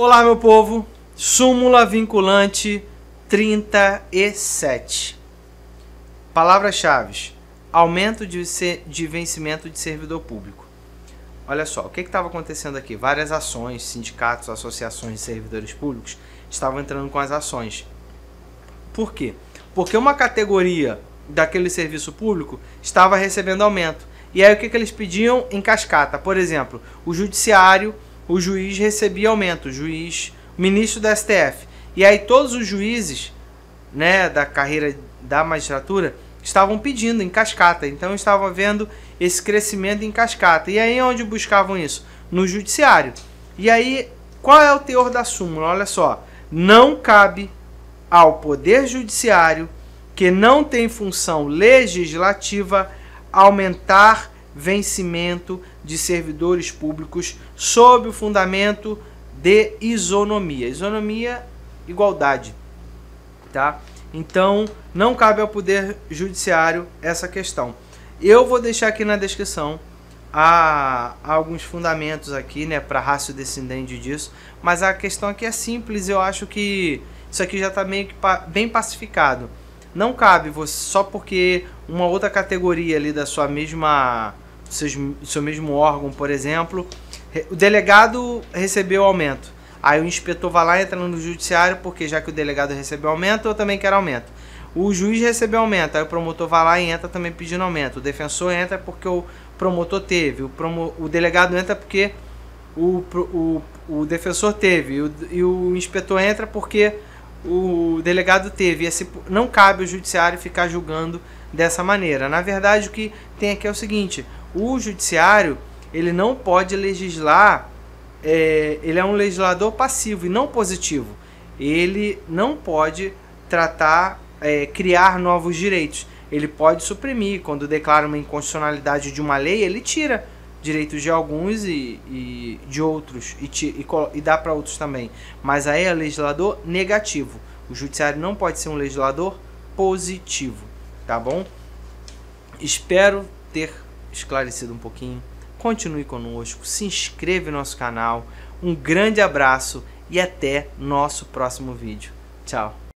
Olá, meu povo. Súmula vinculante 37. Palavras-chave: aumento de, de vencimento de servidor público. Olha só, o que estava acontecendo aqui? Várias ações, sindicatos, associações de servidores públicos estavam entrando com as ações. Por quê? Porque uma categoria daquele serviço público estava recebendo aumento. E aí o que, que eles pediam em cascata? Por exemplo, o judiciário o juiz recebia aumento, o juiz, o ministro da STF. E aí todos os juízes, né, da carreira da magistratura estavam pedindo em cascata. Então estava vendo esse crescimento em cascata. E aí onde buscavam isso? No judiciário. E aí qual é o teor da súmula? Olha só, não cabe ao poder judiciário que não tem função legislativa aumentar vencimento de servidores públicos sob o fundamento de isonomia. Isonomia, igualdade, tá? Então, não cabe ao poder judiciário essa questão. Eu vou deixar aqui na descrição há alguns fundamentos aqui, né, para raça descendente disso, mas a questão aqui é simples, eu acho que isso aqui já está meio que pa bem pacificado. Não cabe você só porque uma outra categoria ali da sua mesma seus, seu mesmo órgão, por exemplo, o delegado recebeu aumento. Aí o inspetor vai lá, e entra no judiciário, porque já que o delegado recebeu aumento, eu também quero aumento. O juiz recebeu aumento, aí o promotor vai lá e entra também pedindo aumento. O defensor entra porque o promotor teve, o, promo, o delegado entra porque o, o, o defensor teve, e o, e o inspetor entra porque o delegado teve esse não cabe o judiciário ficar julgando dessa maneira. Na verdade, o que tem aqui é o seguinte: o judiciário ele não pode legislar, é, ele é um legislador passivo e não positivo. Ele não pode tratar, é, criar novos direitos. Ele pode suprimir. Quando declara uma inconstitucionalidade de uma lei, ele tira direitos de alguns e, e de outros e, te, e, e dá para outros também. Mas aí é legislador negativo. O judiciário não pode ser um legislador positivo, tá bom? Espero ter esclarecido um pouquinho. Continue conosco, se inscreva no nosso canal. Um grande abraço e até nosso próximo vídeo. Tchau.